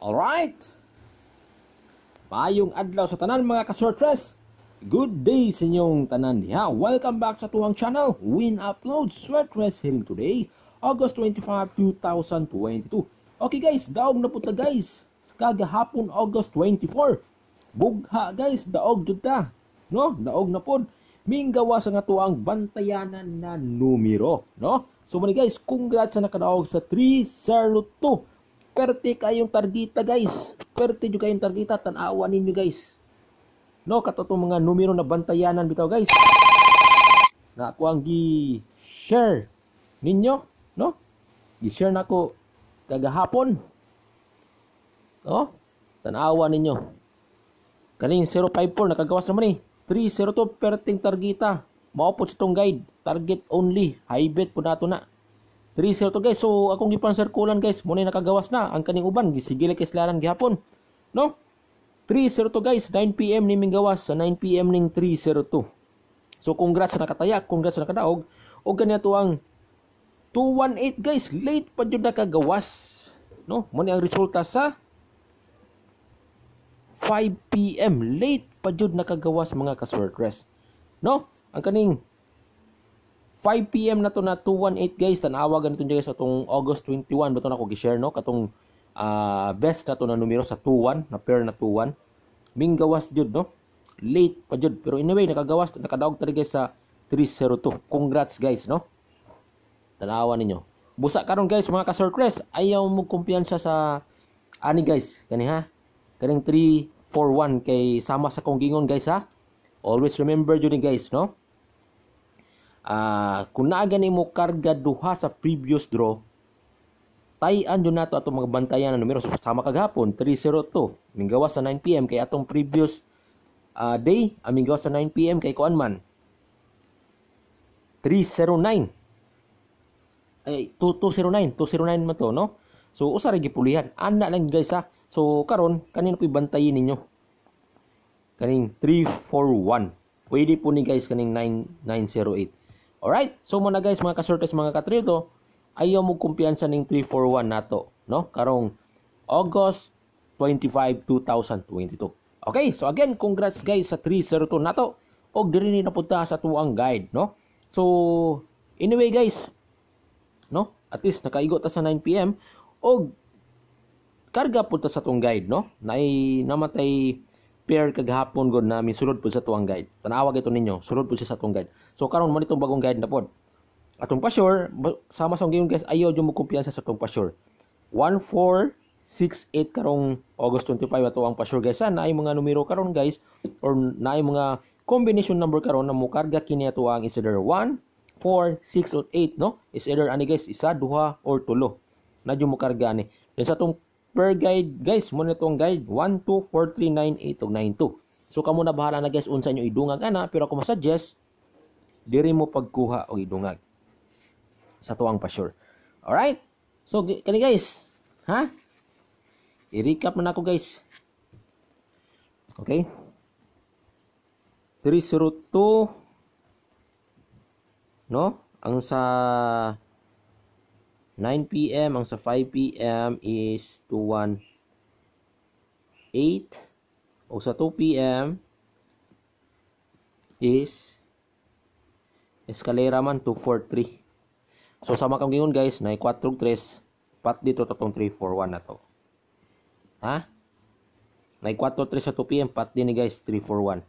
Alright? Payong adlaw sa tanan mga kasortres. Good day sa inyong tanan diha. Welcome back sa tuwang channel, Win Upload Sweatress hearing today, August 25, 2022. Okay guys, daog na puta guys. Kagahapon August 24. Bugha guys, daog jud ta. No, daog na pod. Minggawa sa nga tuwang bantayanan na numero, no? So mga guys, congrats sa nakadaog sa 302 Perte kayong targeta guys. Perte nyo kayong targeta. Tanawa ninyo guys. No, katotong mga numero na bantayanan bitaw guys. Na ako ang gi-share ninyo. No? Gi-share nako kagahapon. No? Tanawa ninyo. Kaling 054 nakagawas naman eh. 302 perting targeta. maupot sa itong guide. Target only. High bet po nato na. 3-0 to guys. So akong gipang sirkulan guys, muna nakagawas na ang kaning uban gisigila kay slaran gihapon. No? 3-0 to guys, 9 PM ni minggawas sa 9 PM ning 3-0 So congrats sa nakatayak, congrats sa nakadaog. O gani ang 218 guys, late pa jud nakagawas. No? Muna ang resulta sa 5 PM late pa jud nakagawas mga ka-sortress. No? Ang kaning 5pm na to na 218 guys tanawa ganito guys atong August 21 ba na ko gi-share no katong uh, best na to na numero sa 21 na pair na 21 minggawas jud no late pa jud pero anyway nakagawas nakadaog ta guys sa 302 congrats guys no tanawa ninyo busa karon guys mga ka surprise ayaw mo kumpiyansa sa ani guys Gani ha kaning 341 kay sama sa kong gingon guys ha always remember jud guys no uh, kung naa gani mo karga duha sa previous draw tayan yun nato atong magbantayan bantayan na numero so, sama kagapon 302 minggawa sa 9 pm kay atong previous uh, day aminggawa ah, sa 9 pm kay kuan man 309 ay 209 209 man to no so usa ra gipulihan ana lang guys ha so karon kanino po bantayin ninyo kaning 341 pwede po ni guys kaning 9908 Alright? So muna guys, mga kasortes, mga katrito, ayaw mo kumpiyansa ning 341 nato, no? Karong August 25, 2022. Okay, so again, congrats guys sa 302 nato. Og diri ni napunta sa tuang guide, no? So anyway guys, no? At least nakaigo ta sa 9 PM og karga punta sa tuang guide, no? Nay namatay prepare kagahapon gud nami sulod pud sa tuang guide. Tanawag ito ninyo, sulod pud siya sa tuang guide. So karon mo nitong bagong guide na pod. Atong pa-sure, sama sa gayon guys, ayo jud mo kumpiyansa sa atong pa-sure. 1468 karong August 25 ato ang pa-sure guys. Sana ay mga numero karon guys or naay mga combination number karon na mukarga kini ato ang is either 1, 4, 6 or 8 no? Is either ani guys isa, duha or tulo. Na jud mukarga ani. Sa atong per guide guys mo nitong guide 124398292 so kamo na bahala na guys unsa inyo idungag ana pero ako masuggest diri mo pagkuha og idungag sa tuang pa sure all right so kani guys ha i-recap na ako guys okay 302 no ang sa 9 p.m. Ang sa 5 p.m. is 218. O sa 2 p.m. is escalera man 243. So sama kang gingon guys, na 4-3 pat dito tatong 341 na to. Ha? Na 4-3 sa 2 p.m. pat din ni guys 341.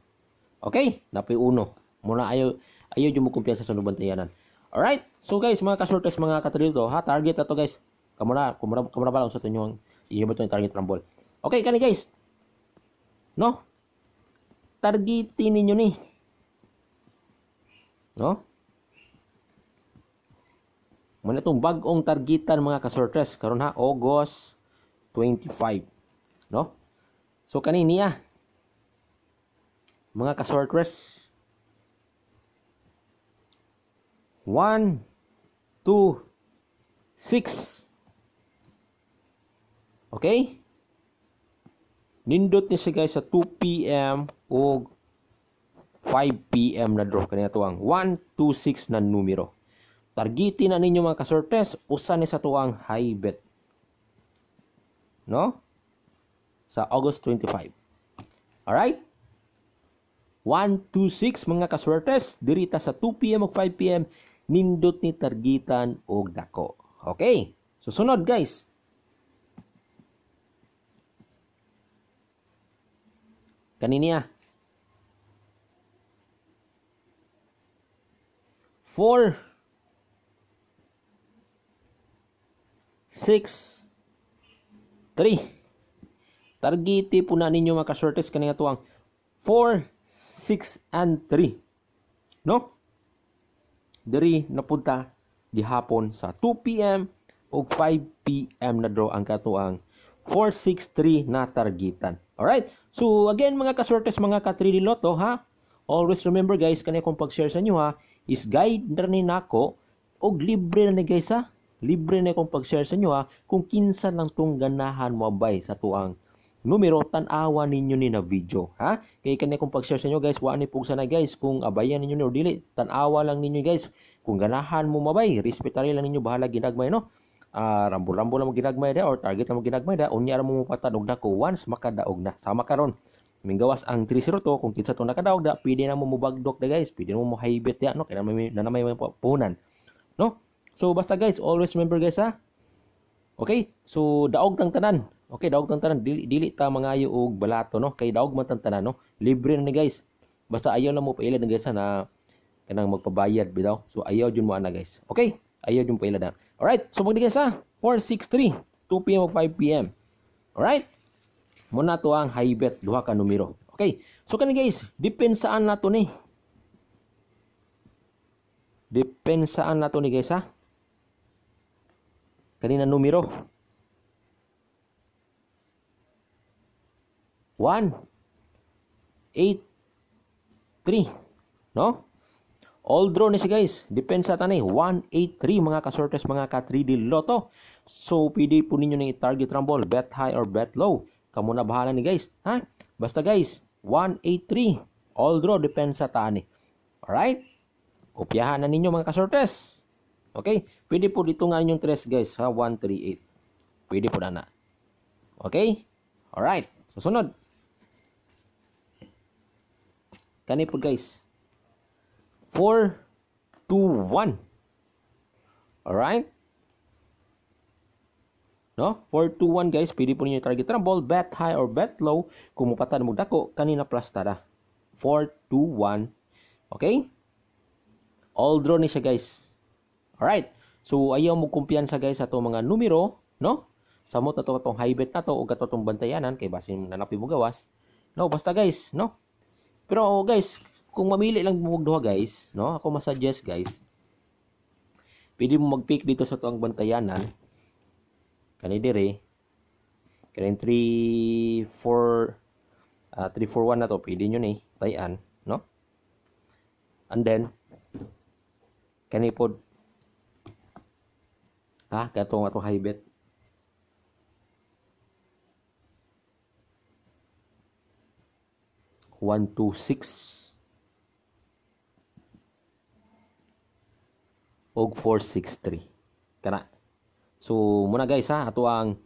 Okay, napi uno. Muna ayo ayo jumukumpiyan sa sunuban tayanan. Alright? So guys, mga kasortes, mga katrito, oh, ha? Target na to guys. Kamura, kumura, kumura ba lang sa ito yung iba ito yung target ng ball. Okay, kani guys. No? Targetin ninyo ni. No? Muna itong bagong targetan mga kasortes. Karon ha, August 25. No? So kanini ah. Mga kasortres. 1, 2, 6. Okay? Nindot ni siya guys sa 2 p.m. o 5 p.m. na draw kaniya tuang 126 na numero. Targetin na ninyo mga kasortes usa ni sa tuang high bet. No? Sa August 25. All right? 126 mga kasortes dirita sa 2 p.m. o 5 p.m nindot ni targitan og dako. Okay? Susunod guys. Kaniniya. Ah. Four. Six. Three. Targiti po na ninyo mga kasortes kanina tuwang 4, 6, and 3. No? diri napunta gihapon sa 2 PM o 5 PM na draw ang katuang 463 na targetan. Alright? So, again, mga kasortes, mga ka Lotto, ha? Always remember, guys, kanya kong pag-share sa inyo, ha? Is guide na rin ako o libre na ni, guys, ha? Libre na kong pag-share sa inyo, ha? Kung kinsa nang tong ganahan mo, bay, sa tuang numero tan-awa ninyo ni na video ha kay kani kung pag-share sa inyo guys wa ni pugsa na guys kung abayan ninyo ni or dili tan-awa lang ninyo guys kung ganahan mo mabay respetari lang ninyo bahala ginagmay no uh, rambo-rambo lang mo ginagmay da or target lang mo ginagmay da unya ra mo mopatanog na ko once makadaog na sama karon minggawas ang 302 kung kinsa to nakadaog da pwede na mo mubagdok da guys pwede mo mo hibet ya no kay na may na may punan no so basta guys always remember guys ha okay so daog tang tanan Okay, daog tantanan dili, dili ta mangayo og balato no. Kay daog man tantanan no. Libre na ni guys. Basta ayaw lang mo paila na guys na kanang magpabayad bitaw. So ayaw jud mo ana guys. Okay? Ayaw jud mo paila na. All right. So mo guys ha. 463 2 PM og 5 PM. All right? Mo na to ang high bet duha ka numero. Okay. So kani guys, depend saan nato ni. Depend saan nato ni guys ha. Kanina numero. 1, 8, 3. No? All draw ni si guys. Depends sa tanay. 183 mga kasortes mga ka 3D loto So, pwede po ninyo ng target rumble. Bet high or bet low. kamo na bahala ni guys. Ha? Basta guys, 183. All draw. depende sa tanay. Alright? Kopyahan na ninyo mga kasortes. Okay? Pwede po dito nga yung 3 guys. Ha? 138. Pwede po na na. Okay? Alright. Susunod. Kani po guys. 4, 2, 1. Alright? No? 4, 2, 1 guys. Pwede po ninyo target na ball. Bet high or bet low. Kung mo dako, kanina plus tada. 4, 2, 1. Okay? All draw ni siya guys. Alright? So, ayaw mo kumpiyansa guys sa itong mga numero. No? Samot na to itong high bet na to o gato itong bantayanan kay basin nanapin mo gawas. No, basta guys, no? Pero oh, guys, kung mamili lang mo duha guys, no? Ako masuggest guys. Pwede mo mag-pick dito sa tuang bantayanan. Kani dire. Kani 3 4 uh, 341 na to, pwede niyo ni tayan, no? And then kani pod ha katong ato high bet 126 og 463 kana so muna guys ha ato ang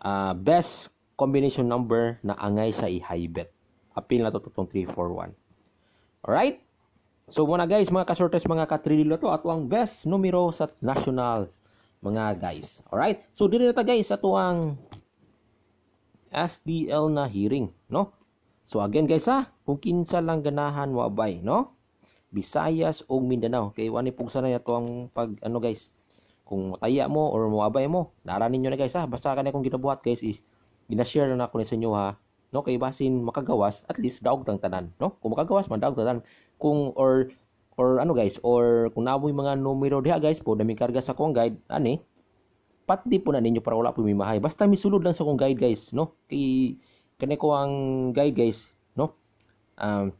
uh, best combination number na angay sa i high bet apil na to tong 341 all right so muna guys mga ka kasortes mga ka katrililo to ato ang best numero sa national mga guys all right so diri na ta guys ato ang SDL na hearing no So again guys ha, kung kinsa lang ganahan mo abay, no? Bisayas o Mindanao. Okay, wani pugsa na na ang pag ano guys. Kung mataya mo or moabay mo, naranin niyo na guys ha. Basta kanay kong ginabuhat guys is gina-share na ako sa inyo ha. No, kay basin makagawas at least daog tang tanan, no? Kung makagawas man daog tanan. Kung or or ano guys, or kung namoy mga numero diha guys po, daming karga sa kong guide, ani, pati po na ninyo para wala po mimahay. Basta misulod lang sa kong guide guys, no? Kay kani ko ang guide guys no um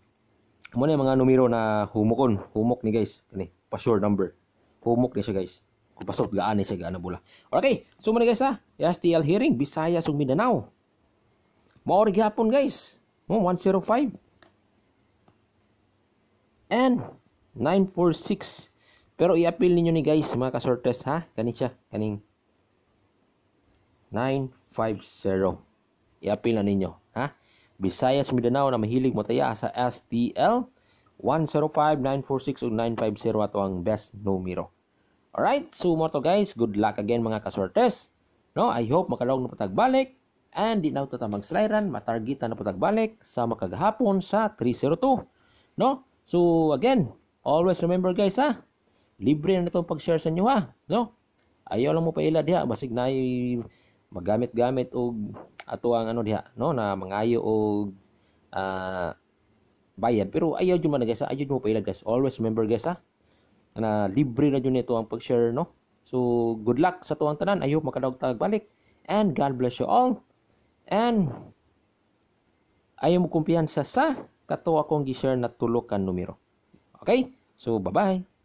mo na mga numero na humukon humok ni guys kani pa sure number humok ni siya guys kung pasot gaan ni siya gaan na bula okay so mo na guys ha yes TL hearing Bisaya sug Mindanao mao ri guys mo 105 and 946 pero i-appeal ninyo ni guys mga ka-sortes ha kani siya kaning 950 i-appeal na ninyo. Ha? Visayas Mindanao na mahilig mataya sa STL 105-946 o 950 ato ang best numero. Alright, so mo to guys. Good luck again mga kasortes. No, I hope makalawag na patagbalik and di na ito tamang sliran, matargeta na patagbalik sa makagahapon sa 302. No? So again, always remember guys ha, libre na itong pag-share sa inyo ha. No? Ayaw lang mo pa ila diha, basig na magamit-gamit og ato ang ano diha no na mangayo og uh, bayad pero ayaw jud man guys ah. ayaw jud mo paila guys always remember guys ha ah, na libre na jud nito ang pag-share no so good luck sa tuang tanan ayo makadaog tag balik and God bless you all and ayaw mo kumpiyansa sa kato akong gi-share na tulok kan numero okay so bye bye